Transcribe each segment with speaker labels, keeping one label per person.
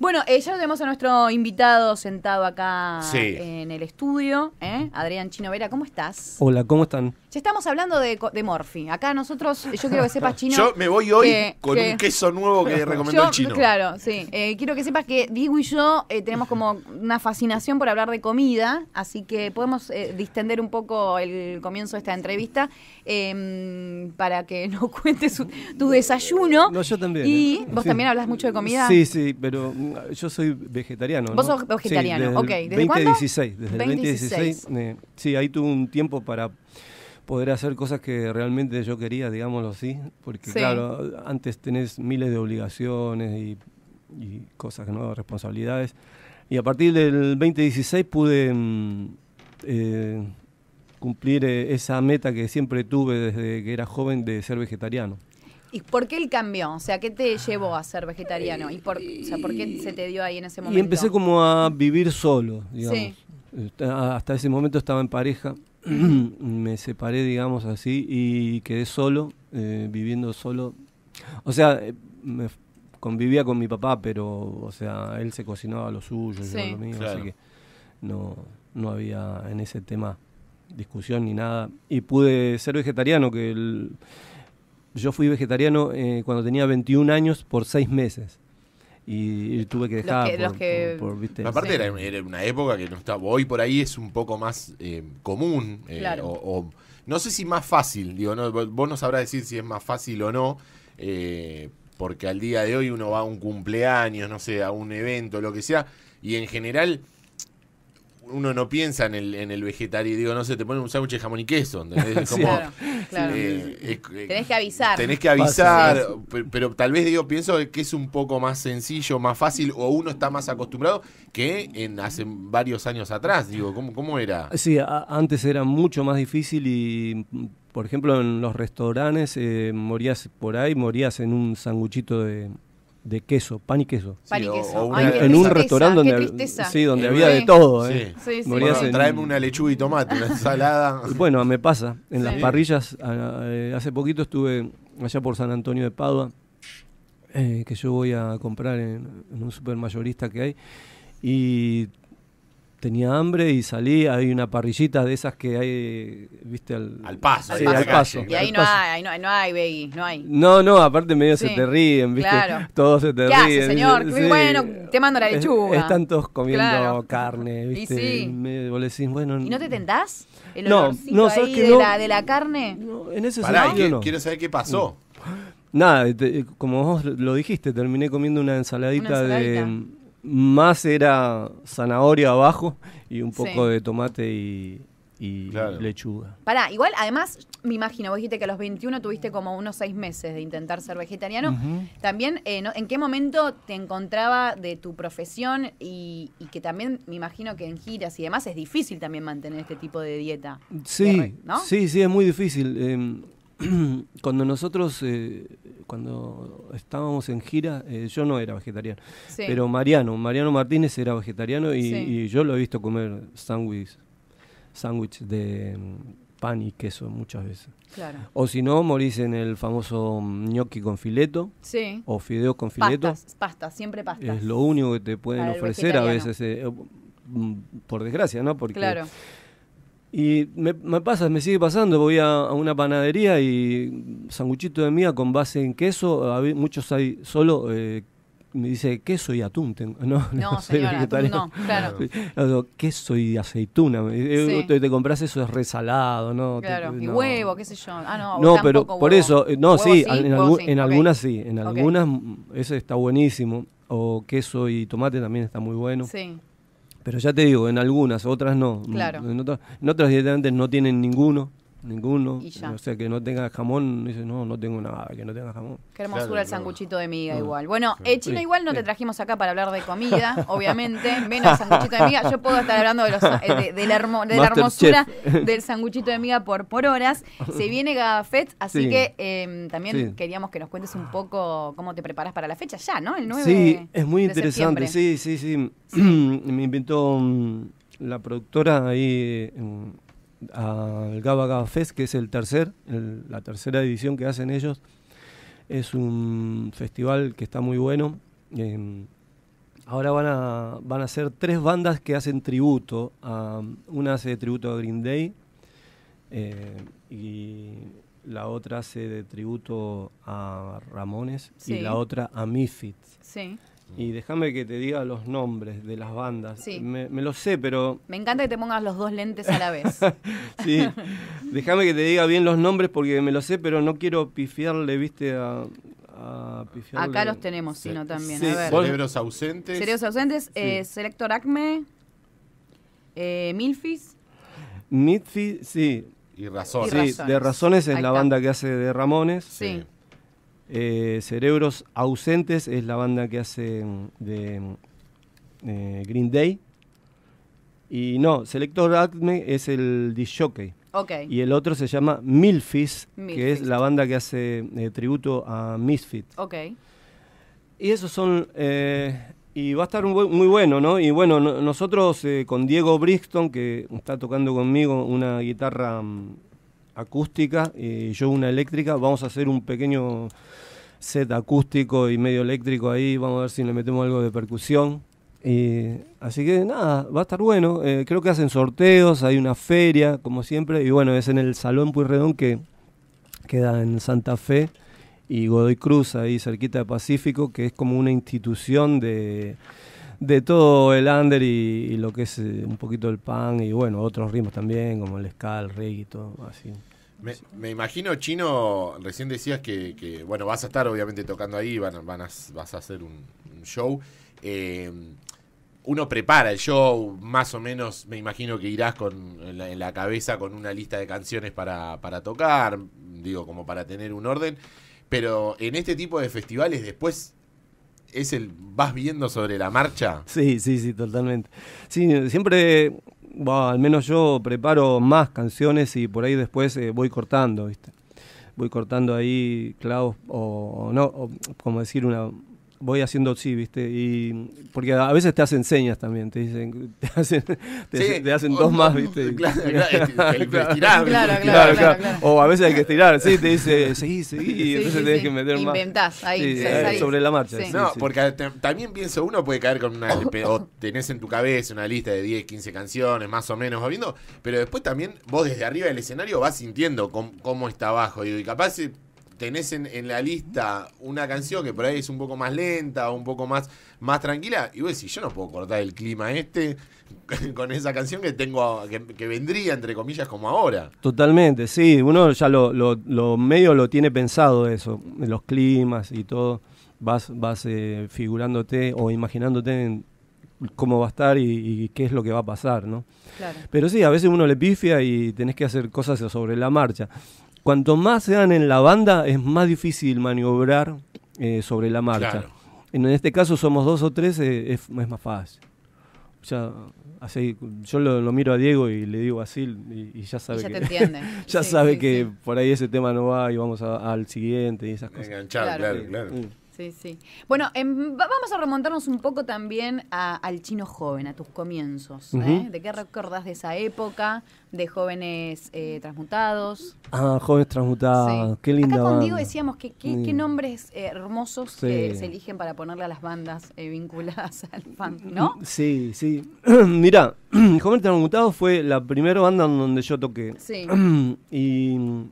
Speaker 1: Bueno, eh, ya tenemos a nuestro invitado sentado acá en el estudio, ¿eh? Adrián Chino Vera, ¿cómo estás?
Speaker 2: Hola, ¿cómo están?
Speaker 1: Ya estamos hablando de, de Morphy. Acá nosotros, yo quiero que sepas, Chino. yo me voy hoy con un queso
Speaker 3: nuevo
Speaker 2: que recomendó el Chino.
Speaker 1: Claro, sí. Eh, quiero que sepas que Diego y yo eh, tenemos como una fascinación por hablar de comida, así que podemos distender un poco el comienzo de esta entrevista em, para que nos cuentes tu desayuno.
Speaker 2: No, yo también. Y vos también
Speaker 1: hablas mucho de comida. Sí,
Speaker 2: sí, pero yo soy vegetariano. Vos sos vegetariano, sí, ok. ¿Desde 2016, desde El 2016 eh, sí, ahí tuve un tiempo para poder hacer cosas que realmente yo quería, digámoslo así, porque claro, antes tenés miles de obligaciones y, cosas, ¿no? responsabilidades. Y a partir del 2016 pude mm, eh, cumplir eh, esa meta que siempre tuve desde que era joven de ser vegetariano.
Speaker 1: ¿Y por qué el cambió? O sea, ¿qué te ah. llevó a ser vegetariano? ¿Y por, qué se te dio ahí en ese momento? Y empecé
Speaker 2: como a vivir solo, digamos. Hasta ese momento estaba en pareja. me separé, digamos así, y quedé solo, eh, viviendo solo. O sea, eh, convivía con mi papá, pero, o sea, él se cocinaba lo suyo, yo lo mío, así que no, no había en ese tema discusión ni nada. Y pude ser vegetariano, que él... Yo fui vegetariano eh, cuando tenía 21 años por seis meses. Y, tuve que dejar. por, Aparte,
Speaker 3: era, una época que no estaba. Hoy por ahí es un poco más eh, común. Eh, o, no sé si más fácil. Digo, vos no sabrás decir si es más fácil o no. porque al día de hoy uno va a un cumpleaños, no sé, a un evento, lo que sea. Y en general uno no piensa en el, en el vegetariano. Digo, no sé, te ponen un sándwich de jamón y queso. como, tenés que avisar. Tenés que avisar, pero, tal vez digo, pienso que es un poco más sencillo, más fácil, o uno está más acostumbrado que en hace varios años atrás. Digo, ¿cómo, era?
Speaker 2: Sí, antes era mucho más difícil y por ejemplo, en los restaurantes eh, morías por ahí, morías en un sanguchito de, de queso, pan y queso. en un restaurante donde, sí, donde había de todo. ¿eh? Traeme
Speaker 3: una lechuga y tomate, una ensalada.
Speaker 2: Bueno, me pasa. En las parrillas, eh, hace poquito estuve allá por San Antonio de Padua, eh, que yo voy a comprar en, en un supermayorista que hay, y tenía hambre y salí, hay una parrillita de esas que hay, viste, al, paso. al paso. Y
Speaker 1: ahí, No, hay, no hay, no hay, no hay. No, no, aparte medio se te ríen, viste, claro. todos se te ¿Qué ríen. Hace, señor? Sí. Bueno, te mando la lechuga. están
Speaker 2: todos comiendo carne, viste, y sí. vos decís, bueno... ¿Y no
Speaker 1: te tentás? El no, no, ¿sabes ahí que de, La, de la carne. No, en ese Pará, sentido no. quiero
Speaker 3: saber qué
Speaker 2: pasó. Nada, este, eh, como vos lo dijiste, terminé comiendo ¿Una ensaladita? de más era zanahoria abajo y un poco de tomate y, lechuga.
Speaker 1: Pará, igual, además, me imagino, vos dijiste que a los 21 tuviste como unos seis meses de intentar ser vegetariano. También, eh, ¿en qué momento te encontraba de tu profesión? Y, que también me imagino que en giras y demás es difícil también mantener este tipo de dieta.
Speaker 2: Sí, sí, sí, es muy difícil. Eh, cuando nosotros, eh, cuando estábamos en gira, eh, yo no era vegetariano, pero Mariano, Mariano Martínez era vegetariano y, yo lo he visto comer sándwiches sándwich de mm, pan y queso muchas veces. O si no, morís en el famoso mm, gnocchi con fileto. O fideos con fileto.
Speaker 1: pasta siempre pasta Es
Speaker 2: lo único que te pueden ofrecer a veces. Eh, mm, por desgracia, ¿no? Porque y me, me, pasa, me sigue pasando, voy a, una panadería y sanguchito de mía con base en queso, muchos hay solo, eh, me dice queso y atún, no, no, señora, no claro. queso y aceituna, te, compras eso es resalado, ¿no? Claro, y huevo,
Speaker 1: qué sé yo, ah, no, no pero por eso, eh, no, sí, en, en algunas sí, en algunas
Speaker 2: mm, ese está buenísimo, o queso y tomate también está muy bueno. Sí. Pero ya te digo, en algunas, otras no. Claro. En, otras, en otras directamente no tienen ninguno ninguno. O sea, que no tenga jamón, dice, no, no tengo nada, que no tenga jamón. Qué hermosura el sanguchito
Speaker 1: de miga igual. Bueno, eh, Chino igual no te trajimos acá para hablar de comida, obviamente, menos sanguchito de miga. Yo puedo estar hablando de, eh, la, hermosura del sanguchito de miga por, por horas. Se viene Gafet, así que em, también queríamos que nos cuentes un poco cómo te preparas para la fecha ya, ¿no? El 9 Sí, es muy interesante, sí,
Speaker 2: sí, sí. Me invitó mm, la productora ahí al Gaba Gaba Fest, que es el tercer, la tercera edición que hacen ellos. Es un festival que está muy bueno. Em, ahora van a, van a ser tres bandas que hacen tributo. A, una hace tributo a Green Day eh, y la otra hace de tributo a Ramones y la otra a Misfits.
Speaker 1: Sí. Y
Speaker 2: déjame que te diga los nombres de las bandas. Sí. Me, lo sé, pero...
Speaker 1: Me encanta que te pongas los dos lentes a la vez.
Speaker 2: sí. déjame que te diga bien los nombres porque me lo sé, pero no quiero pifiarle, viste, a... a pifiarle. Acá los tenemos, sino también. A ver. Cerebros ausentes.
Speaker 1: Cerebros ausentes, eh, Selector Acme, eh, Milfis.
Speaker 2: Milfis, sí. Y Razones. Sí, de Razones es la banda que hace de Ramones. sí. Eh, Cerebros Ausentes es la banda que hace mm, de mm, eh, Green Day. Y no, Selector Acme es el Dishockey Y el otro se llama Milfis, que es la banda que hace eh, tributo a Misfit. Y esos son... y va a estar muy, bueno, ¿no? Y bueno, nosotros con Diego Brixton, que está tocando conmigo una guitarra... Mm, acústica y yo una eléctrica. Vamos a hacer un pequeño set acústico y medio eléctrico ahí. Vamos a ver si le metemos algo de percusión. Y, así que nada, va a estar bueno. Eh, creo que hacen sorteos, hay una feria, como siempre. Y bueno, es en el Salón Puyredón que queda en Santa Fe y Godoy Cruz, ahí cerquita de Pacífico, que es como una institución de, de todo el under y, lo que es eh, un poquito el pan y bueno, otros ritmos también, como el ska, el reggae y todo así.
Speaker 3: Me, imagino, Chino, recién decías que, bueno, vas a estar obviamente tocando ahí, van, van vas a hacer un, show. Eh, uno prepara el show, más o menos, me imagino que irás con, en, la, cabeza con una lista de canciones para, para tocar, digo, como para tener un orden. Pero en este tipo de festivales después es el vas viendo sobre la marcha.
Speaker 2: Sí, sí, sí, totalmente. Sí, siempre al menos yo preparo más canciones y por ahí después eh, voy cortando, ¿viste? Voy cortando ahí clavos o, no, como decir, una, voy haciendo sí, ¿viste? Y porque a veces te hacen señas también, te dicen, te hacen, hacen dos más, ¿viste? Claro, claro, claro, O a veces hay que estirar, sí, te dice, seguí, seguí,
Speaker 3: entonces tenés que meter
Speaker 2: más.
Speaker 4: Inventás
Speaker 1: ahí, ahí. sobre la marcha. No,
Speaker 3: porque también pienso, uno puede caer con una, o tenés en tu cabeza una lista de 10, 15 canciones, más o menos, va viendo, pero después también vos desde arriba del escenario vas sintiendo cómo, cómo está abajo, y capaz eh, tenés en, en, la lista una canción que por ahí es un poco más lenta, un poco más, más tranquila, y vos decís, yo no puedo cortar el clima este con esa canción que tengo que, vendría, entre comillas, como ahora.
Speaker 2: Totalmente, sí, uno ya lo, lo, medio lo tiene pensado eso, los climas y todo, vas, vas eh, figurándote o imaginándote cómo va a estar y, qué es lo que va a pasar, ¿no? Claro. Pero sí, a veces uno le pifia y tenés que hacer cosas sobre la marcha cuanto más sean dan en la banda, es más difícil maniobrar eh, sobre la marcha. En, este caso somos dos o tres, eh, es, más fácil. Ya, así, yo lo, miro a Diego y le digo así y, ya sabe ya que, ya sabe que por ahí ese tema no va y vamos al siguiente y esas cosas. Enganchar, claro. claro.
Speaker 1: Sí, sí. Bueno, em, vamos a remontarnos un poco también al chino joven, a tus comienzos. ¿eh? ¿De qué recordás de esa época? ¿De jóvenes eh, transmutados?
Speaker 2: Ah, jóvenes transmutados. Qué linda. Acá contigo decíamos
Speaker 1: que qué, nombres eh, hermosos se eligen para ponerle a las bandas vinculadas al fan, ¿no?
Speaker 2: Sí, sí. Mira, Jóvenes Transmutados fue la primera banda en donde yo toqué. Sí. y.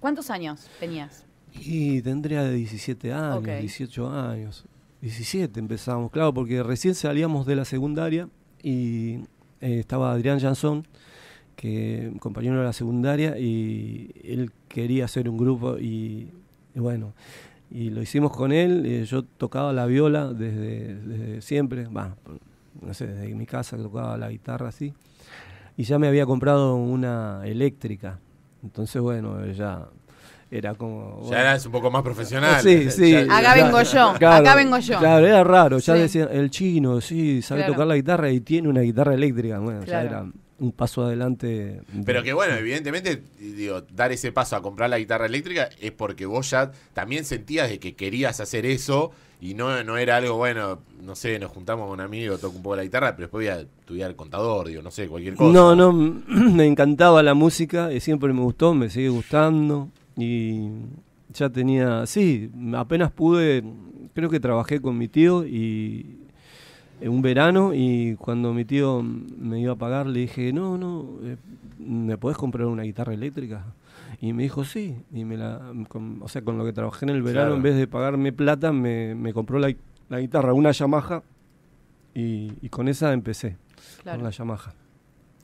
Speaker 1: ¿Cuántos años tenías?
Speaker 2: Y tendría 17 años, 18 años. 17 empezamos, claro, porque recién salíamos de la secundaria y eh, estaba Adrián Jansón, que compañero de la secundaria, y él quería hacer un grupo y, bueno, y lo hicimos con él. Eh, yo tocaba la viola desde, siempre, no sé, desde mi casa tocaba la guitarra así. Y ya me había comprado una eléctrica. Entonces, bueno, ya era como. Ya eras un poco más profesional. Sí, sí. acá vengo yo. acá vengo yo. Claro, era raro. Ya decían, el chino, sí, sabe tocar la guitarra y tiene una guitarra eléctrica. Bueno, ya era un paso adelante.
Speaker 3: Pero que bueno, evidentemente, digo, dar ese paso a comprar la guitarra eléctrica es porque vos ya también sentías de que querías hacer eso y no, no era algo, bueno, no sé, nos juntamos con un amigo, toco un poco la guitarra, pero después voy a estudiar contador, digo, no sé, cualquier cosa. No, no,
Speaker 2: me encantaba la música, y siempre me gustó, me sigue gustando y ya tenía, sí, apenas pude, creo que trabajé con mi tío y en eh, un verano y cuando mi tío me iba a pagar le dije, no, no, eh, ¿me podés comprar una guitarra eléctrica? Y me dijo, sí, y me o sea, con lo que trabajé en el verano, en vez de pagarme plata, me, compró la, guitarra, una Yamaha, y, con esa empecé, con la Yamaha.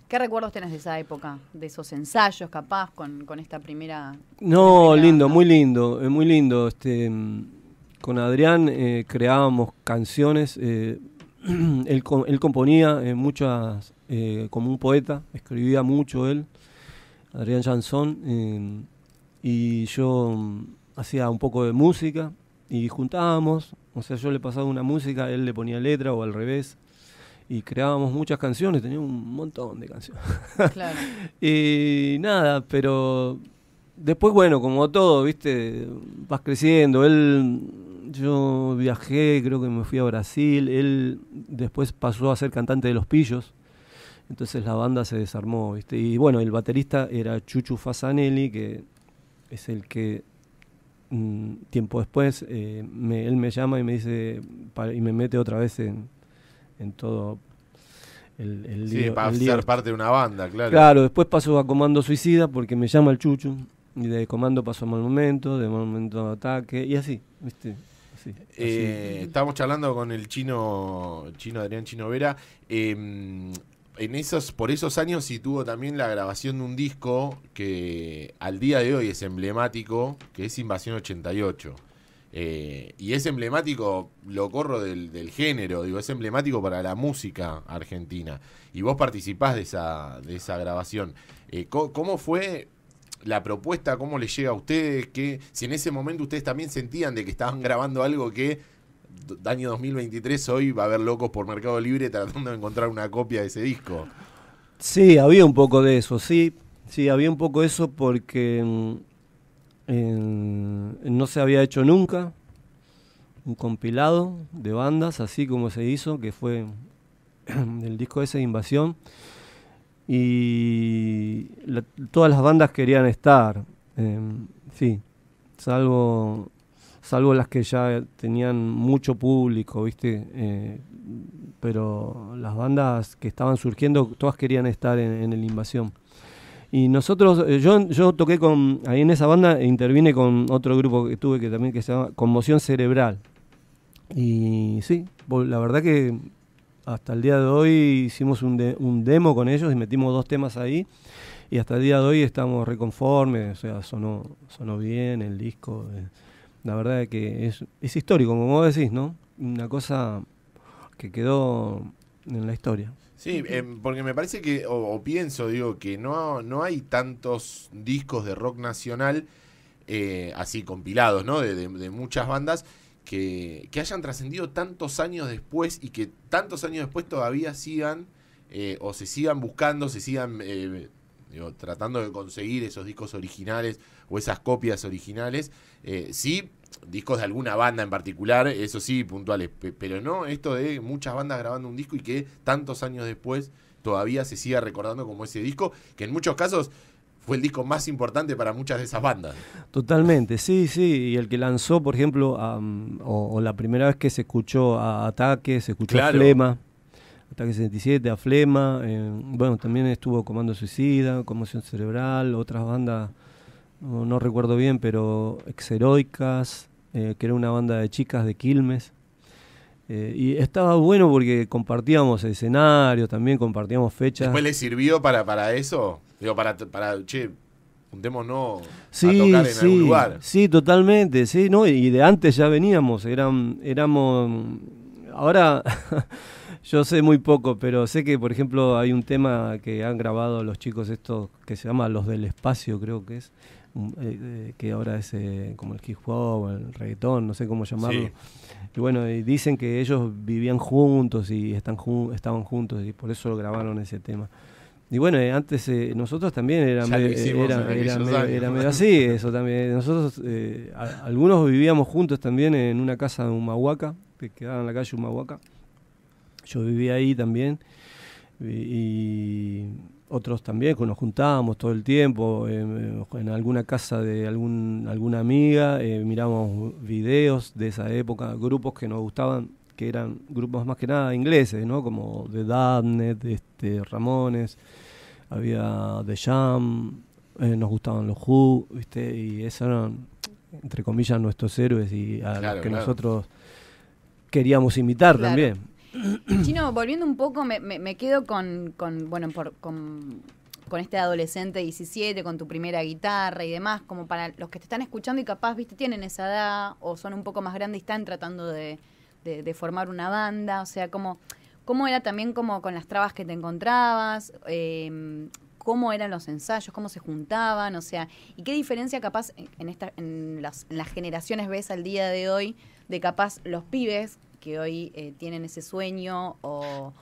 Speaker 1: ¿Qué recuerdos tenés de esa época, de esos ensayos capaz con, esta primera...
Speaker 2: No, lindo, muy lindo, muy lindo. Este, mm, con Adrián eh, creábamos canciones, eh, él, componía eh, muchas, como un poeta, escribía mucho él, Adrián Jansón, y yo mm, hacía un poco de música y juntábamos, o sea, yo le pasaba una música, él le ponía letra o al revés, y creábamos muchas canciones, tenía un montón de canciones. y nada, pero después, bueno, como todo, viste, vas creciendo. Él, yo viajé, creo que me fui a Brasil. Él después pasó a ser cantante de Los Pillos. Entonces la banda se desarmó, viste. Y bueno, el baterista era Chuchu Fasanelli, que es el que mm, tiempo después eh, él me llama y me dice, y me mete otra vez en en todo el, el Sí, para ser parte de una banda, claro. Claro, después pasó a Comando Suicida porque me llama el Chuchu. Y de comando pasó a mal momento, de mal momento a ataque, y así, ¿viste?
Speaker 3: Eh, estamos charlando con el chino, chino Adrián Chino Vera. Em, en esos, por esos años sí tuvo también la grabación de un disco que al día de hoy es emblemático, que es Invasión 88. Eh, y es emblemático, lo corro del, género, digo, es emblemático para la música argentina. Y vos participás de esa, de esa grabación. Eh, ¿cómo, fue la propuesta? ¿Cómo les llega a ustedes? Que, si en ese momento ustedes también sentían de que estaban grabando algo que año 2023 hoy va a haber locos por Mercado Libre tratando de encontrar una copia de ese disco.
Speaker 2: Sí, había un poco de eso, sí. Sí, había un poco de eso porque mm, no se había hecho nunca un compilado de bandas, así como se hizo, que fue el disco ese de Invasión. Y todas las bandas querían estar, em, sí, salvo, salvo las que ya tenían mucho público, ¿viste? Eh, pero las bandas que estaban surgiendo, todas querían estar en el Invasión. Y nosotros, eh, yo, yo toqué con, ahí en esa banda e intervine con otro grupo que tuve que también que se llama Conmoción Cerebral. Y sí, la verdad que hasta el día de hoy hicimos un, demo con ellos y metimos dos temas ahí. Y hasta el día de hoy estamos reconformes, o sea, sonó, sonó bien el disco. Eh. La verdad que es, es histórico, como vos decís, ¿no? Una cosa que quedó en la historia. Sí,
Speaker 3: em, porque me parece que, o, pienso, digo, que no, no hay tantos discos de rock nacional eh, así compilados, ¿no? De, de, muchas bandas que, hayan trascendido tantos años después y que tantos años después todavía sigan eh, o se sigan buscando, se sigan eh, tratando de conseguir esos discos originales o esas copias originales. sí, discos de alguna banda en particular, eso sí, puntuales, pero no esto de muchas bandas grabando un disco y que tantos años después todavía se siga recordando como ese disco, que en muchos casos fue el disco más importante para muchas de esas bandas.
Speaker 2: Totalmente, sí, sí. Y el que lanzó, por ejemplo, o, la primera vez que se escuchó a Ataque, se escuchó a Flema, Ataque 67, a Flema. Eh, bueno, también estuvo Comando Suicida, Conmoción Cerebral, otras bandas no, recuerdo bien, pero Exheroicas, eh, que era una banda de chicas de Quilmes. Eh, y estaba bueno porque compartíamos escenarios, también compartíamos fechas. ¿Después le
Speaker 3: sirvió para, para eso? Digo, para, para che, juntémonos a tocar en sí, algún lugar.
Speaker 2: Sí, totalmente, sí, no, y de antes ya veníamos, eran, éramos, ahora yo sé muy poco, pero sé que por ejemplo hay un tema que han grabado los chicos estos que se llama Los del Espacio, creo que es, eh, eh, que ahora es eh, como el hip hop, el reggaetón, no sé cómo llamarlo. Y bueno, dicen que ellos vivían juntos y están estaban juntos y por eso lo grabaron ese tema. Y bueno, antes nosotros también era, medio, así, eso también. Nosotros, algunos vivíamos juntos también en una casa de Humahuaca, que quedaba en la calle Humahuaca. Yo vivía ahí también. y otros también, que nos juntábamos todo el tiempo, em, em, en alguna casa de algún, alguna amiga, eh, miramos videos de esa época, grupos que nos gustaban, que eran grupos más que nada ingleses, ¿no? Como The Dabnet, este, Ramones, había The Jam, eh, nos gustaban los Who, ¿viste? Y esos eran, entre comillas, nuestros héroes y a los que nosotros queríamos imitar también.
Speaker 1: Chino, volviendo un poco, me, quedo con, con bueno, con, este adolescente 17, con tu primera guitarra y demás, como para los que te están escuchando y capaz, viste, tienen esa edad o son un poco más grandes y están tratando de, formar una banda, o sea, como... ¿Cómo era también como con las trabas que te encontrabas? Em, ¿Cómo eran los ensayos? ¿Cómo se juntaban? O sea, ¿y qué diferencia capaz en, esta, las, en las generaciones ves al día de hoy de capaz los pibes que hoy eh, tienen ese sueño o,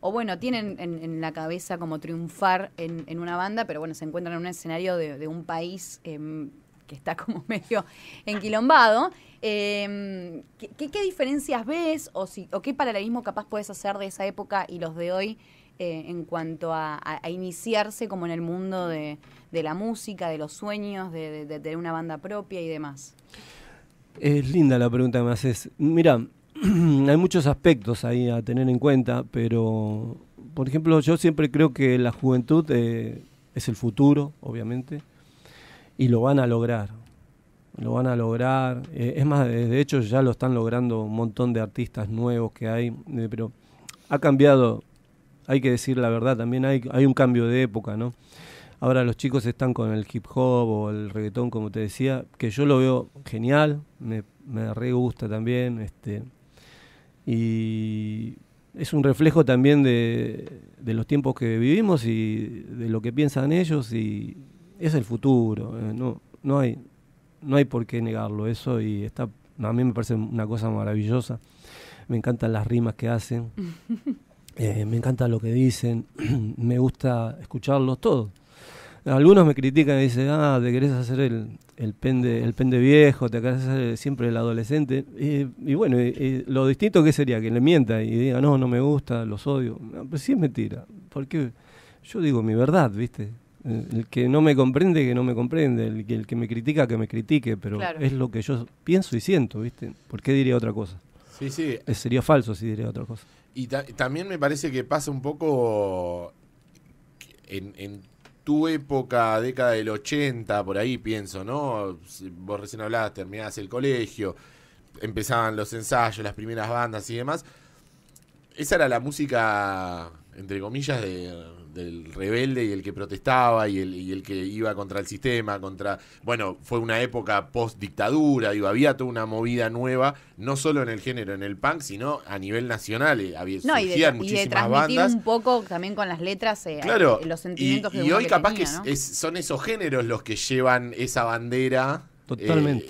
Speaker 1: bueno, tienen en, la cabeza como triunfar en, una banda, pero bueno, se encuentran en un escenario de, un país em, que está como medio enquilombado. Em, ¿qué, diferencias ves o, si, qué paralelismo capaz puedes hacer de esa época y los de hoy eh, en cuanto a, iniciarse como en el mundo de, la música, de los sueños, de, tener una banda propia y demás?
Speaker 2: Es linda la pregunta que me haces. Mira, hay muchos aspectos ahí a tener en cuenta, pero por ejemplo yo siempre creo que la juventud eh, es el futuro, obviamente, y lo van a lograr. Lo van a lograr. Eh, es más, de hecho ya lo están logrando un montón de artistas nuevos que hay, eh, pero ha cambiado, hay que decir la verdad, también hay, hay un cambio de época, ¿no? Ahora los chicos están con el hip hop o el reggaetón, como te decía, que yo lo veo genial, me, me gusta también, este, y es un reflejo también de, los tiempos que vivimos y de lo que piensan ellos y es el futuro, eh, no, hay, no hay por qué negarlo eso y está, a mí me parece una cosa maravillosa, me encantan las rimas que hacen, eh, me encanta lo que dicen, me gusta escucharlos todos. Algunos me critican y dicen, ah, te querés hacer el, el, pende, el pende viejo, te querés hacer siempre el adolescente. y bueno, lo distinto que sería que le mienta y diga, no, no me gusta, los odio. No, pues sí es mentira, porque yo digo mi verdad, ¿viste? El, que no me comprende, que no me comprende, el, que me critica, que me critique, pero es lo que yo pienso y siento, ¿viste? ¿Por qué diría otra cosa? Sí, sí. Eh, sería falso si diría otra cosa.
Speaker 3: Y también me parece que pasa un poco en tu época, década del 80, por ahí pienso, ¿no? Vos recién hablabas, terminabas el colegio, empezaban los ensayos, las primeras bandas y demás. Esa era la música, entre comillas, de del rebelde y el que protestaba y el, que iba contra el sistema, contra... Bueno, fue una época post-dictadura, había toda una movida nueva, no solo en el género, en el punk, sino a nivel nacional. Eh, había, no, y de, transmitir un
Speaker 1: poco también con las letras eh, eh, los sentimientos y, Y hoy capaz que
Speaker 3: son esos géneros los que llevan esa bandera. Totalmente.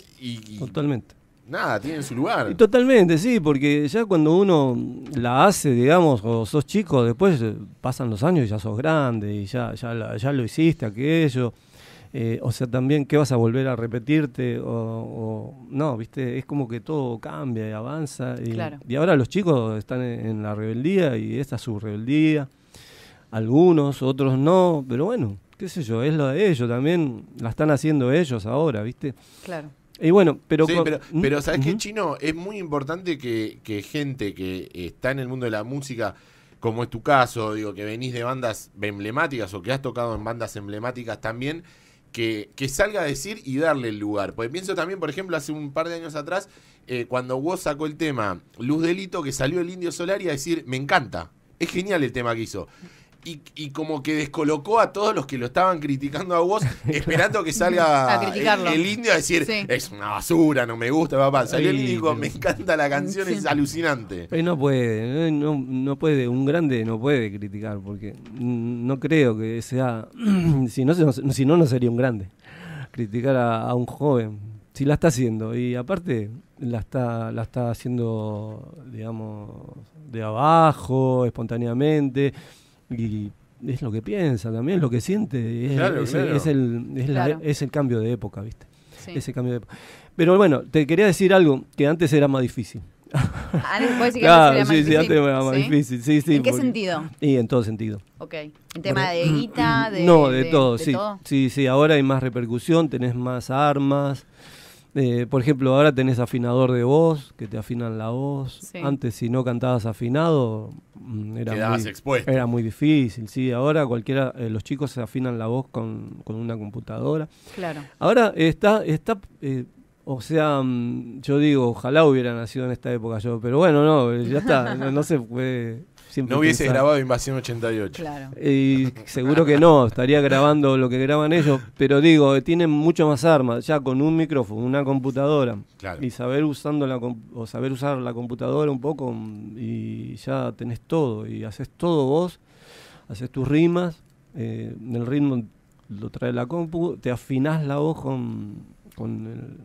Speaker 3: Totalmente nada, tiene su
Speaker 2: lugar. totalmente, sí, porque ya cuando uno la hace, digamos, o sos chico, después eh, pasan los años y ya sos grande y ya, ya, ya lo hiciste, aquello. Eh, o sea, también, ¿qué vas a volver a repetirte? O, no, viste, es como que todo cambia y avanza. Y, ahora los chicos están en, en, la rebeldía y esta es su rebeldía. Algunos, otros no, pero bueno, qué sé yo, es lo de ellos también, la están haciendo ellos ahora, viste. Claro bueno, pero... ¿Mm? pero, ¿sabes
Speaker 3: Chino? Es muy importante que, gente que está en el mundo de la música como es tu caso, digo, que venís de bandas emblemáticas o que has tocado en bandas emblemáticas también, que, salga a decir y darle el lugar. Porque pienso también, por ejemplo, hace un par de años atrás, eh, cuando vos sacó el tema Luz Delito, que salió el Indio Solar y a decir, me encanta, es genial el tema que hizo y, como que descolocó a todos los que lo estaban criticando a vos, esperando que salga el, indio a decir, es una basura, no me gusta, papá. Salió el indio me encanta la canción, es alucinante.
Speaker 2: no puede, eh, no, no, puede, un grande no puede criticar, porque mm, no creo que sea, si no, si no, no sería un grande criticar a, a un joven si la está haciendo y aparte la está la está haciendo digamos de abajo espontáneamente y es lo que piensa también, es lo que siente, es, el, es, el cambio de época, ¿viste? Ese cambio de época. Pero bueno, te quería decir algo que antes era más difícil. Ah, claro, sí, sí, antes era más difícil. ¿En qué sentido? Y en todo sentido.
Speaker 1: Ok. ¿En tema de mm, guita? Mm, de, no, de, todo, sí.
Speaker 2: Sí, sí, ahora hay más repercusión, tenés más armas, eh, por ejemplo, ahora tenés afinador de voz, que te afinan la voz. Antes, si no cantabas afinado, mm, era muy, era muy difícil. Sí, ahora cualquiera, eh, los chicos se afinan la voz con, una computadora. Claro. Ahora está, está eh, o sea, mm, yo digo, ojalá hubiera nacido en esta época yo, pero bueno, no, ya está, no se puede no hubiese grabado
Speaker 3: Invasión 88. Y seguro que no,
Speaker 2: estaría grabando lo que graban ellos, pero digo, tienen mucho más armas, ya con un micrófono, una computadora. Claro. Y saber usando la o saber usar la computadora un poco mm, y ya tenés todo y haces todo vos, haces tus rimas, en eh, el ritmo lo trae la compu, te afinás la voz con, el,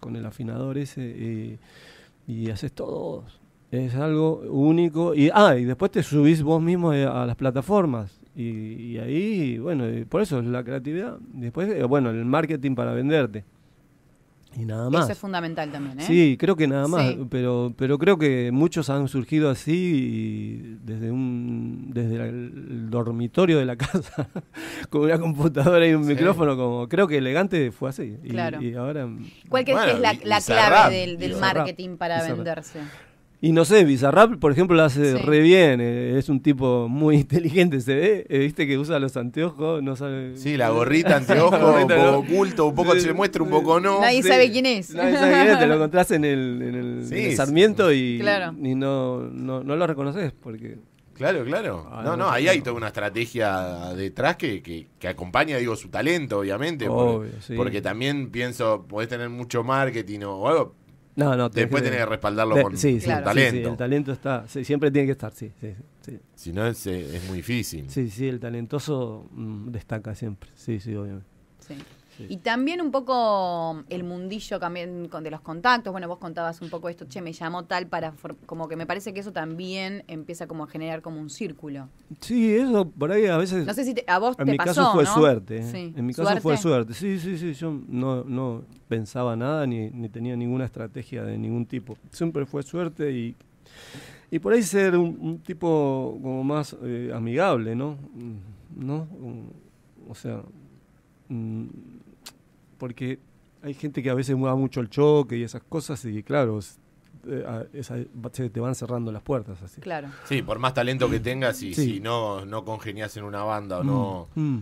Speaker 2: con afinador ese eh, y haces todo vos. Es algo único. Y, ah, y después te subís vos mismo eh, a las plataformas. Y, ahí, bueno, eh, por eso es la creatividad. Después, eh, bueno, el marketing para venderte. Y nada más. Eso es fundamental también, ¿eh? Sí, creo que nada más. Pero, pero creo que muchos han surgido así desde un desde el dormitorio de la casa, con una computadora y un micrófono, como creo que elegante fue así. Claro. Y, ahora, ¿Cuál crees que es la, clave
Speaker 1: del, del marketing para venderse?
Speaker 2: Y no sé, Bizarrap, por ejemplo, lo hace re bien. Eh, es un tipo muy inteligente, se ve. Eh, viste que usa los anteojos, no sabe. Sí, la gorrita, anteojo, un poco
Speaker 3: oculto, un poco se muestra, un poco no.
Speaker 1: Nadie sabe quién es. Nadie sabe quién es, te lo encontrás
Speaker 2: en el, Sarmiento y, no, no, lo reconoces porque.
Speaker 3: Claro, claro. Ah, no, no, ahí hay toda una estrategia detrás que, que, que acompaña, digo, su talento, obviamente. porque también pienso, podés tener mucho marketing o algo, no, no, Después tiene que respaldarlo con, talento. el
Speaker 2: talento está, siempre tiene que estar, sí.
Speaker 3: Si no, es, eh, es, muy difícil.
Speaker 2: Sí, sí, el talentoso mm, destaca siempre. Sí, sí,
Speaker 1: obviamente. Y también un poco el mundillo también de los contactos. Bueno, vos contabas un poco esto, che, me llamó tal para... Como que me parece que eso también empieza como a generar como un círculo.
Speaker 2: Sí, eso por ahí a veces... No sé si a vos ¿eh? en mi caso fue suerte. En mi caso fue suerte. Sí, sí, sí. Yo no, pensaba nada ni, tenía ninguna estrategia de ningún tipo. Siempre fue suerte y... Y por ahí ser un, tipo como más eh, amigable, ¿no? Mm, ¿No? Mm, o sea, mm, porque hay gente que a veces mueva mucho el choque y esas cosas, y claro, eh, te van cerrando las puertas así. Claro. Sí, por más talento que tengas
Speaker 3: y si no no congenias en una banda o mm, no mm.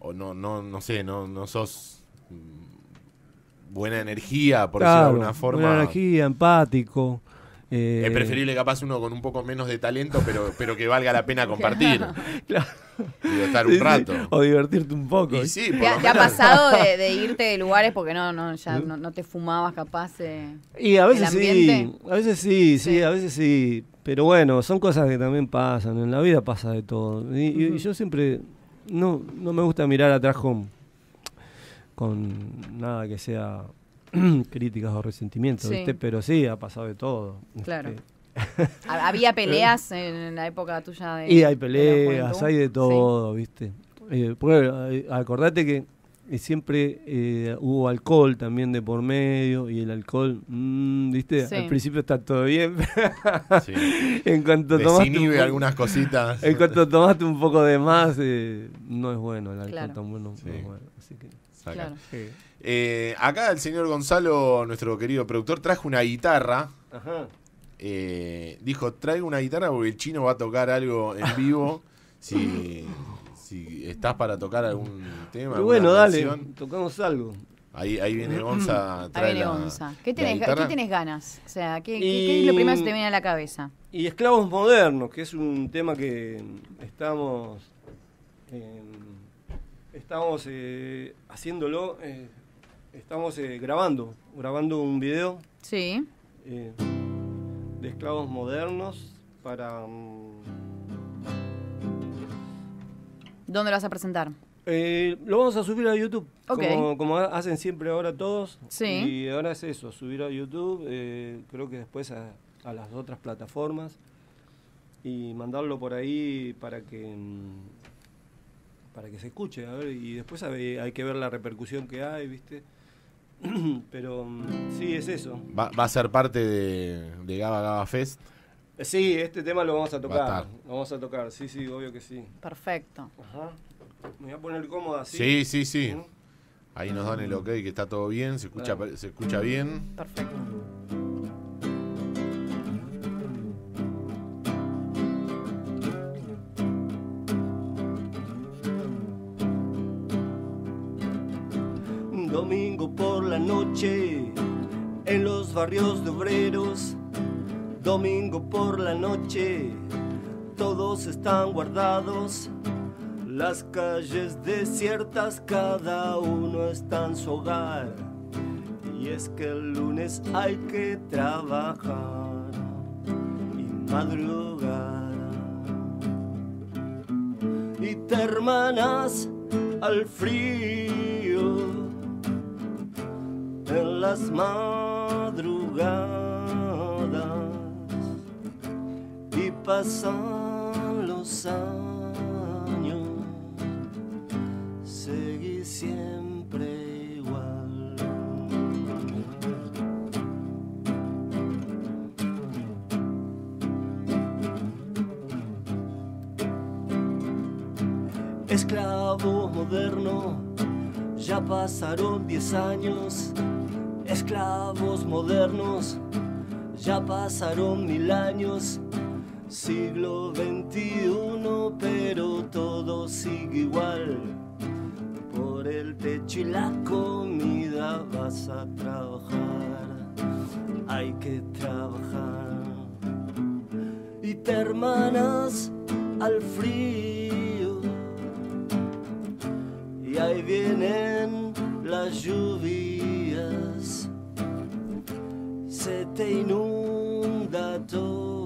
Speaker 3: o no no no sé, no no sos mm, buena energía por decirlo de alguna forma.
Speaker 2: Buena energía, empático. Eh, es preferible
Speaker 3: capaz uno con un poco menos de talento, pero pero que valga la pena compartir. claro. un rato. O divertirte un poco.
Speaker 4: ¿Te,
Speaker 1: ha pasado de, irte de lugares porque no, no, ya ¿Mm? no, te fumabas capaz? Eh, y a veces sí,
Speaker 2: a veces sí, sí, a veces sí. Pero bueno, son cosas que también pasan. En la vida pasa de todo. Y, yo siempre no, no me gusta mirar atrás con, con nada que sea críticas o resentimientos, pero sí, ha pasado de todo. Claro. Este,
Speaker 1: Había eh. peleas en la época tuya Y hay peleas, hay de todo,
Speaker 2: ¿viste? Eh, eh, acordate que siempre hubo alcohol también de por medio y el alcohol, mm, viste, al principio está todo bien. sí. En cuanto tomaste algunas cositas. En cuanto tomaste un poco de más, no es bueno el alcohol no bueno.
Speaker 3: Así que, acá el señor Gonzalo, nuestro querido productor, trajo una guitarra. Ajá. Eh, dijo, traigo una guitarra porque el chino va a tocar algo en vivo. si, estás para tocar algún tema. bueno, dale, tocamos algo. Ahí, viene mm, mm.
Speaker 2: Gonza. ¿Qué, tenés,
Speaker 1: ganas? O sea, ¿qué, es lo primero que te viene a la cabeza?
Speaker 2: Y Esclavos Modernos, que es un tema que estamos, eh, estamos eh, haciéndolo, estamos grabando, grabando un video. Sí de esclavos modernos para... Mm,
Speaker 1: ¿Dónde lo vas a presentar?
Speaker 2: Eh, lo vamos a subir a YouTube, como, hacen siempre ahora todos. Y ahora es eso, subir a YouTube, eh, creo que después a, las otras plataformas y mandarlo por ahí para que mm, para que se escuche, a ver, y después hay que ver la repercusión que hay, ¿viste? Pero mm, sí, es eso.
Speaker 3: Va, a ser parte de, Gaba Gaba Fest.
Speaker 2: Sí, este tema lo vamos a tocar. lo vamos a tocar, sí, sí, obvio que sí. Perfecto. Me voy a poner cómoda, sí. Sí, sí, sí.
Speaker 3: Ahí nos dan el ok que está todo bien, se escucha, se escucha bien.
Speaker 4: Perfecto. barrios de obreros, domingo por la noche, todos están guardados, las calles desiertas, cada uno está en su hogar, y es que el lunes hay que trabajar y madrugar. Y te hermanas al frío en las madrugadas y pasan los años, seguí siempre igual. Esclavo moderno, ya pasaron diez años esclavos modernos, ya pasaron mil años, siglo XXI, pero todo sigue igual. Por el pecho y la comida vas a trabajar, hay que trabajar. Y te hermanas al frío, y ahí vienen las lluvias te inunda todo.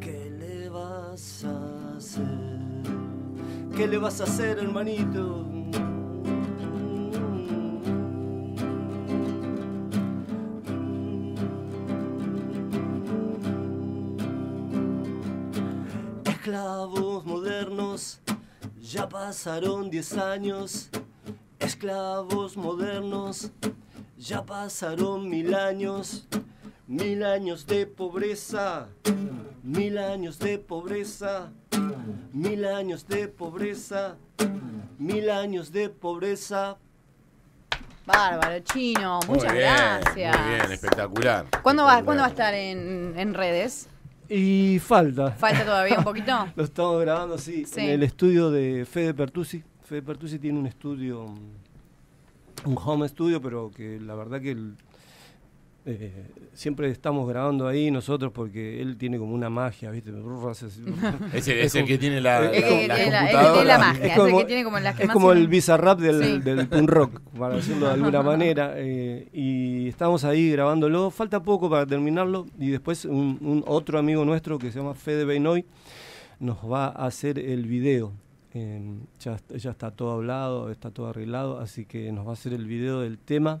Speaker 4: ¿Qué le vas a hacer? ¿Qué le vas a hacer, hermanito? Esclavos modernos, ya pasaron diez años. Esclavos modernos, ya pasaron mil años, mil años de pobreza, mil años de pobreza, mil años de pobreza, mil años de pobreza.
Speaker 1: Bárbaro, chino, muchas gracias. Muy
Speaker 3: bien, espectacular.
Speaker 1: ¿Cuándo, Va, a estar en, redes?
Speaker 2: Y falta.
Speaker 1: ¿Falta todavía un poquito?
Speaker 4: Lo
Speaker 2: estamos grabando, sí, en el estudio de Fede Pertusi. Fede Pertusi tiene un estudio mm, un home studio, pero que la verdad que eh, siempre estamos grabando ahí nosotros porque él tiene como una magia, ¿viste? es, el, que tiene la, magia, es, como, el que tiene como las que Es como el bizarrap del, punk rock, para decirlo de alguna manera. Eh, y estamos ahí grabándolo. Falta poco para terminarlo. Y después un, otro amigo nuestro que se llama Fede Benoy nos va a hacer el video. Em, ya, está todo hablado, está todo arreglado, así que nos va a hacer el video del tema.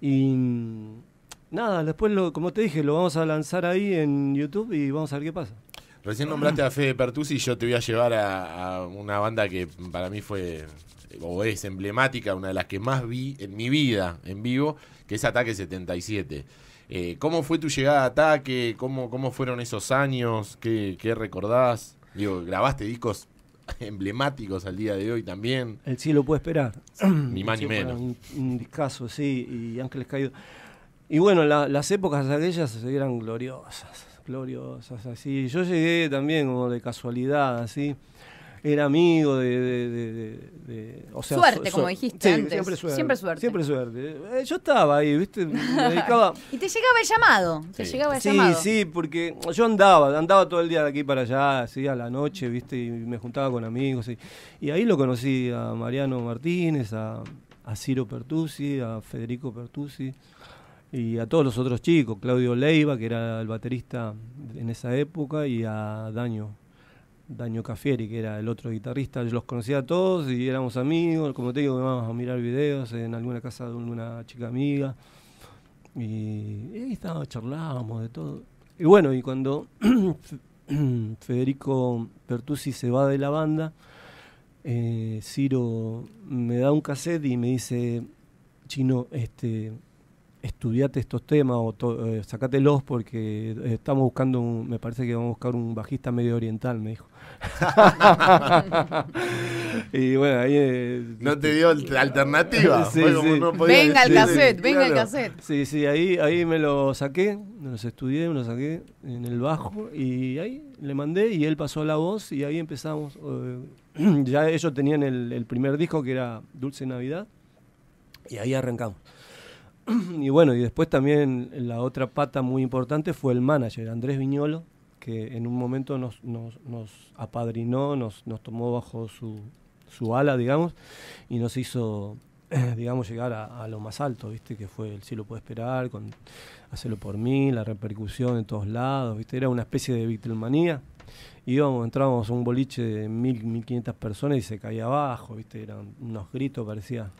Speaker 2: Y mm, nada, después, como te dije, lo vamos a lanzar ahí en YouTube y vamos a ver qué pasa.
Speaker 3: Recién nombraste a Fede Pertusi y yo te voy a llevar a, una banda que para mí fue o es emblemática, una de las que más vi en mi vida en vivo, que es Ataque 77. Eh, ¿Cómo fue tu llegada a Ataque? ¿Cómo, cómo fueron esos años? ¿Qué, qué recordás? Digo, grabaste discos emblemáticos al día de hoy también. El cielo puede esperar. ni más ni menos.
Speaker 2: Un, sí, y Ángeles Caídos. Y bueno, las épocas aquellas eran gloriosas, gloriosas, así. Yo llegué también como de casualidad, así era amigo de... suerte, como dijiste Siempre suerte. Siempre suerte. Eh, yo estaba ahí, ¿viste? y te
Speaker 1: llegaba el llamado. Sí.
Speaker 2: sí, porque yo andaba, andaba todo el día de aquí para allá, así a la noche, ¿viste? Y me juntaba con amigos. Y, ahí lo conocí a Mariano Martínez, a, a Ciro Pertusi, a Federico Pertusi y a todos los otros chicos, Claudio Leiva, que era el baterista en esa época, y a Daño Daño Cafieri, que era el otro guitarrista, yo los conocía a todos y éramos amigos, como te digo, íbamos a mirar videos en alguna casa de una chica amiga. Y, ahí estábamos, charlábamos de todo. Y bueno, y cuando Federico Pertusi se va de la banda, eh, Ciro me da un cassette y me dice, chino, este, estudiate estos temas o eh, sacátelos porque estamos buscando, un, me parece que vamos a buscar un bajista medio oriental, me dijo. y bueno, ahí. Eh,
Speaker 3: no te este, dio alternativa.
Speaker 1: venga al cassette, venga cassette.
Speaker 2: Sí, sí, ahí, ahí me lo saqué, me lo estudié, me lo saqué en el bajo y ahí le mandé y él pasó la voz y ahí empezamos. Eh, ya ellos tenían el, primer disco que era Dulce Navidad y ahí arrancamos. y bueno, y después también la otra pata muy importante fue el manager, Andrés Viñolo que en un momento nos, apadrinó, nos, tomó bajo su, ala, digamos, y nos hizo, digamos, llegar a, lo más alto, ¿viste? Que fue el cielo puede esperar, con hacerlo por mí, la repercusión en todos lados, ¿viste? Era una especie de Beatlemanía. Íbamos, entrábamos a un boliche de mil, mil quinientas personas y se caía abajo, ¿viste? Eran unos gritos, parecía.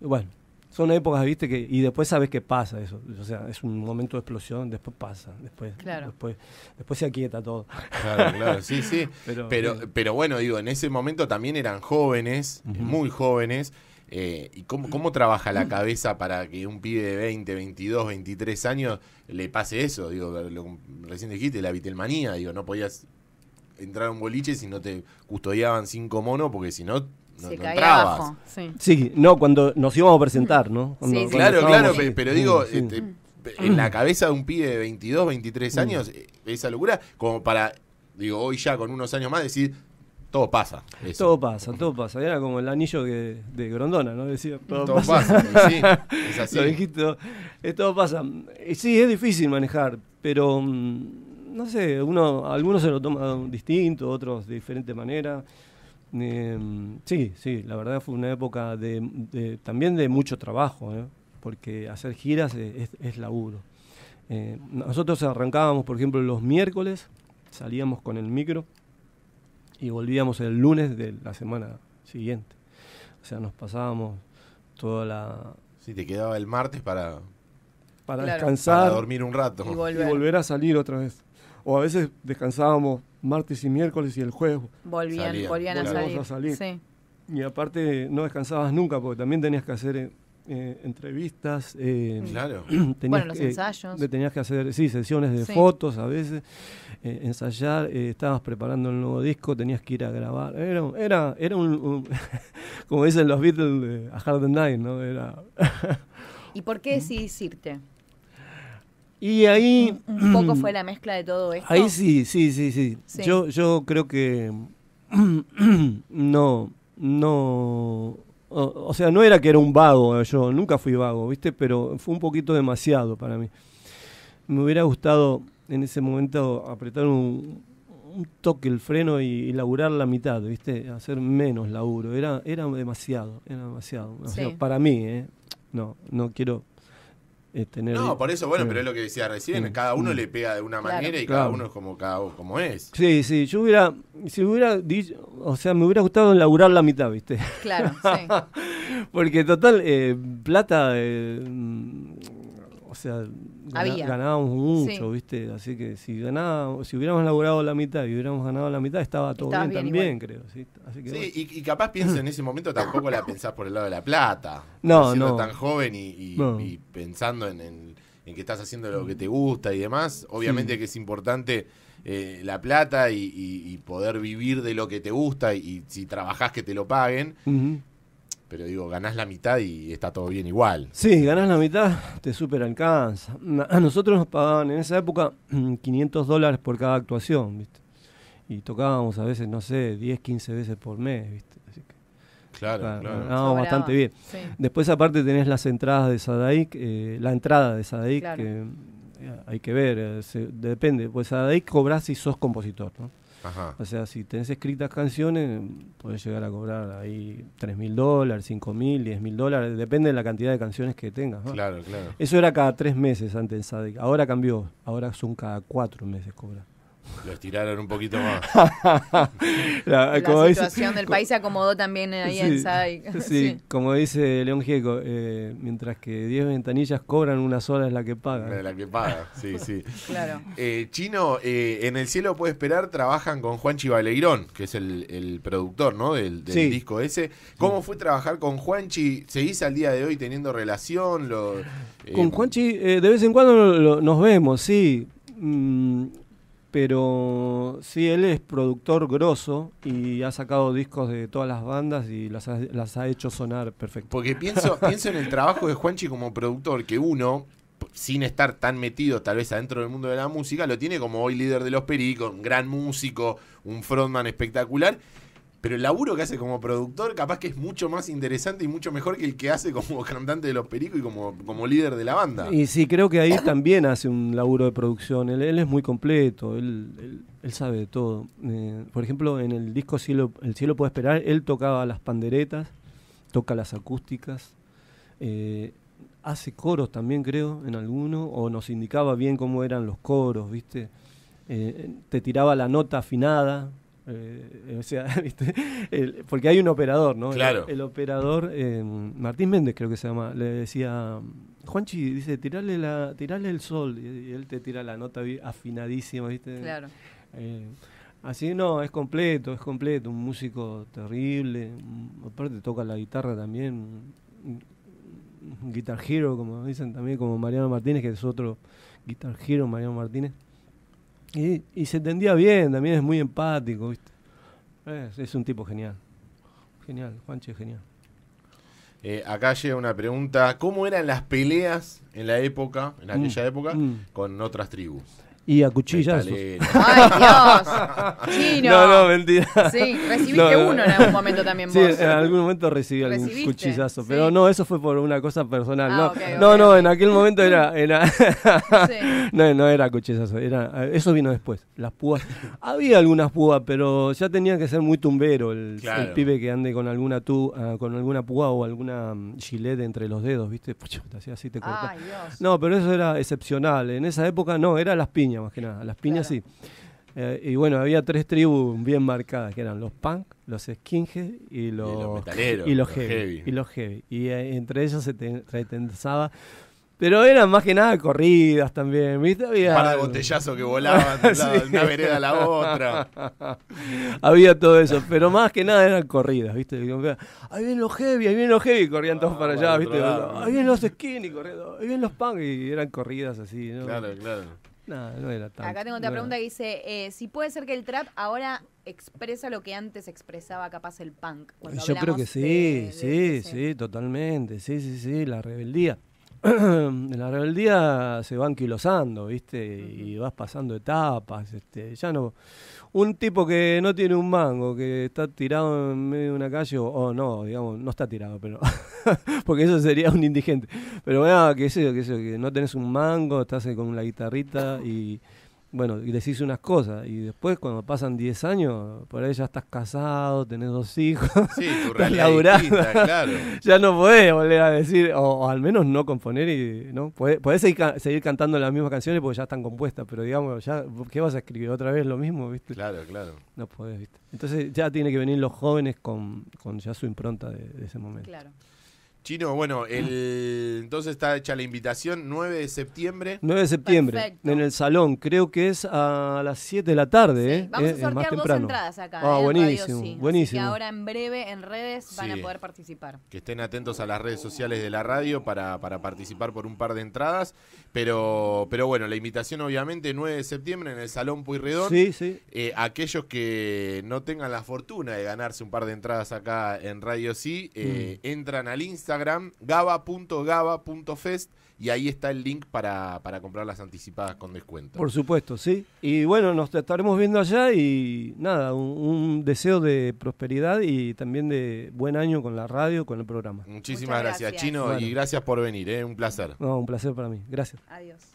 Speaker 2: Bueno, son épocas, viste, que, y después sabes qué pasa eso. O sea, es un momento de explosión, después pasa, después, después, después se aquieta todo.
Speaker 3: Claro, claro, sí, sí. Pero, pero, bueno, digo, en ese momento también eran jóvenes, muy jóvenes. Eh, ¿Y cómo, trabaja la mm. cabeza para que un pibe de 20, 22, 23 años le pase eso? Digo, lo, recién dijiste, la vitelmanía, digo, no podías entrar a un boliche si no te custodiaban cinco monos, porque si no se
Speaker 2: Sí. no, cuando nos íbamos a presentar, ¿no? claro, claro,
Speaker 3: pero digo, este, en la cabeza de un pibe de 22, 23 mm. años, eh, esa locura, como para, digo, hoy ya con unos años más decir, todo pasa. Todo
Speaker 2: pasa, todo pasa. Era como el anillo de Grondona, ¿no? Decía, todo, pasa. sí, es eh, todo pasa. Eh, sí, es difícil manejar, pero mm, no sé, uno, algunos se lo toman distinto, otros de diferente manera. Em, sí, sí, la verdad fue una época de, también de mucho trabajo, ¿eh? porque hacer giras es, laburo. Eh, nosotros arrancábamos, por ejemplo, los miércoles, salíamos con el micro y volvíamos el lunes de la semana siguiente. O sea, nos pasábamos toda la... Sí, te quedaba
Speaker 3: el martes para...
Speaker 2: Para descansar. Para dormir un rato. y volver a salir otra vez o a veces descansábamos martes y miércoles y el jueves volvían, a salir. Y aparte no descansabas nunca porque también tenías que hacer eh, entrevistas. Eh, mm. claro. Tenías, bueno, los ensayos. tenías que hacer, sesiones de fotos a veces, eh, ensayar, estabas preparando el nuevo disco, tenías que ir a grabar. Era, era, un, como dicen los Beatles, a Hard Night, ¿no? Era
Speaker 1: ¿Y por qué decidís irte? Y ahí... Un, poco fue la mezcla de todo esto. Ahí sí,
Speaker 2: sí, sí, sí. Yo, yo creo que... no, no... O, sea, no era que era un vago, yo nunca fui vago, ¿viste? Pero fue un poquito demasiado para mí. Me hubiera gustado en ese momento apretar un, toque el freno y, laburar la mitad, ¿viste? Hacer menos laburo. Era, era demasiado, era demasiado. para mí, ¿eh? No, no quiero eh, no, por eso, bueno, pero es lo
Speaker 3: que decía recién, cada uno le pega de una manera y cada uno es como, cada, como es.
Speaker 2: Sí, sí, yo hubiera, si hubiera dicho, o sea, me hubiera gustado laburar la mitad, ¿viste? Claro, sí. Porque total, eh, plata, eh, sea, ganábamos mucho, ¿viste? Así que si ganábamos, si hubiéramos laburado la mitad y hubiéramos ganado la mitad, estaba todo bien, también, creo. ¿sí?
Speaker 3: y, capaz pienso en ese momento tampoco la pensás por el lado de la plata. No, siendo tan joven
Speaker 4: y,
Speaker 3: pensando en, que estás haciendo lo que te gusta y demás, obviamente que es importante. Eh, la plata y, poder vivir de lo que te gusta y, si trabajás que te lo paguen, pero digo, ganás la mitad y está todo bien igual.
Speaker 2: Sí, ganás la mitad, te super alcanza. A nosotros nos pagaban en esa época 500 mm, dólares por cada actuación, ¿viste? Y tocábamos a veces, no sé, 10, 15 veces por mes,
Speaker 4: ¿viste? Así que,
Speaker 2: claro, claro. bastante bien. Después, aparte, tenés las entradas de Sadaik, eh, la entrada de Sadaik, que eh, hay que ver, eh, depende. Pues Sadaik cobras si sos compositor, ¿no? O sea, si tenés escritas canciones, puedes llegar a cobrar ahí 3 mil dólares, 5 mil, 10 mil dólares, depende de la cantidad de canciones que tengas. Claro, claro. Eso era cada tres meses antes en SADIC. Ahora cambió, ahora son cada cuatro meses
Speaker 3: cobrar. Lo estiraron un poquito más.
Speaker 2: la, situación del país
Speaker 1: se acomodó también ahí en SAI. Sí,
Speaker 2: como dice León Gieco, eh, mientras que 10 ventanillas cobran, una sola es la que paga. La que paga,
Speaker 3: sí, sí. claro. Eh, Chino, eh, en El Cielo Puede Esperar trabajan con Juanchi Baleirón, que es el, productor ¿no? del, disco ese. ¿Cómo fue trabajar con Juanchi? ¿Seguís al día de hoy teniendo relación? con
Speaker 2: Juanchi de vez en cuando nos vemos, sí. Mm, pero sí, él es productor grosso y ha sacado discos de todas las bandas y las ha, hecho sonar perfecto. Porque pienso, pienso en el
Speaker 3: trabajo de Juanchi como productor, que uno, sin estar tan metido tal vez adentro del mundo de la música, lo tiene como hoy líder de los Pericos, un gran músico, un frontman espectacular, pero el laburo que hace como productor, capaz que es mucho más interesante y mucho mejor que el que hace como cantante de los pericos y como, líder de la banda. Y sí, creo que ahí
Speaker 2: también hace un laburo de producción. Él, es muy completo, él, sabe de todo. Eh, por ejemplo, en el disco El Cielo Puede Esperar, él tocaba las panderetas, toca las acústicas. Eh, hace coros también, creo, en alguno, o nos indicaba bien cómo eran los coros, ¿viste? Eh, te tiraba la nota afinada, eh, eh, o sea, ¿viste? porque hay un operador, ¿no? El, operador, eh, Martín Méndez creo que se llama, le decía, Juanchi, dice, tirarle la, tirale el sol, y, él te tira la nota afinadísima, ¿viste? así no, es completo, es completo, un músico terrible, mm, aparte toca la guitarra también, un guitar hero, como dicen también, como Mariano Martínez, que es otro guitar hero, Mariano Martínez. Y, se entendía bien, también es muy empático, ¿viste? Es, un tipo genial.
Speaker 3: Genial, Juanche es genial. Eh, acá llega una pregunta, ¿cómo eran las peleas en la época, en mm, aquella época, mm. con otras tribus?
Speaker 2: Y a cuchillas.
Speaker 1: ¡Ay, Dios! Chino. No, no, mentira. Sí, recibiste uno en algún momento
Speaker 4: también vos.
Speaker 2: Sí, en algún momento recibí algún cuchillazo. Pero no, eso fue por una cosa personal. Ah, no, no, no, en aquel momento era. no, no era cuchillazo. eso vino después. Las púas. Había algunas púas, pero ya tenía que ser muy tumbero el, pibe que ande con alguna tú, ah, con alguna púa o alguna chilete mm, entre los dedos, ¿viste? así, te Ay, Dios. No, pero eso era excepcional. En esa época no, era las piñas más que nada, las piñas sí. Eh, y bueno, había tres tribus bien marcadas, que eran los punk, los skinheads y los, y los, heavy, Y los heavy. Y eh, entre ellos se, retensaba. pero eran más que nada corridas también, ¿viste? Había... Un par de botellazos que volaban de una vereda a la otra. Había todo eso, pero más que nada eran corridas, ¿viste? Ahí vienen los heavy, ahí vienen los heavy, corrían todos ah, para allá, ¿viste? Ahí vienen los skinny, corriendo, ahí vienen los punk, y eran corridas así, ¿no? Claro, claro. No, no era Acá tengo otra pregunta
Speaker 1: que dice: eh, si puede ser que el trap ahora expresa lo que antes expresaba capaz el punk. Yo creo que sí,
Speaker 2: sí, sí, totalmente. Sí, sí, sí, la rebeldía. la rebeldía se va anquilosando ¿viste? Y vas pasando etapas. Este, ya no un tipo que no tiene un mango, que está tirado en medio de una calle, o, no, digamos, no está tirado, pero. porque eso sería un indigente. Pero bueno, que eso, que eso, que no tenés un mango, estás con una guitarrita y bueno, y decís unas cosas, y después cuando pasan 10 años, por ahí ya estás casado, tenés dos hijos, sí, estás ya no podés volver a decir, o, al menos no componer, y no podés, seguir, cantando las mismas canciones porque ya están compuestas, pero digamos, ya ¿qué vas a escribir otra vez lo mismo? ¿viste? Claro, claro. No podés, Entonces ya tiene que venir los jóvenes con, con ya su impronta de ese momento.
Speaker 3: Claro. Chino, bueno, entonces está hecha la invitación 9 de septiembre. 9 de septiembre,
Speaker 2: en el salón, creo que es a las 7 de la tarde. ¿eh? vamos a eh, sortear más dos temprano. entradas
Speaker 1: acá. Ah, ¿eh? buenísimo, buenísimo. ahora en breve en redes van a poder participar.
Speaker 3: Que estén atentos a las redes sociales de la radio para, participar por un par de entradas. Pero, pero bueno, la invitación obviamente 9 de septiembre en el salón Puyredón. Sí, sí. aquellos que no tengan la fortuna de ganarse un par de entradas acá en Radio Sí, mm. entran al Insta Instagram, gaba.gaba.fest, y ahí está el link para, comprar las anticipadas con descuento. Por
Speaker 2: supuesto, sí. Y bueno, nos estaremos viendo allá y nada, un, deseo de prosperidad y también de buen año con la radio, con el programa.
Speaker 3: Muchísimas gracias, Chino, y gracias por venir, ¿eh? un placer. No,
Speaker 2: un placer para mí. Gracias. Adiós.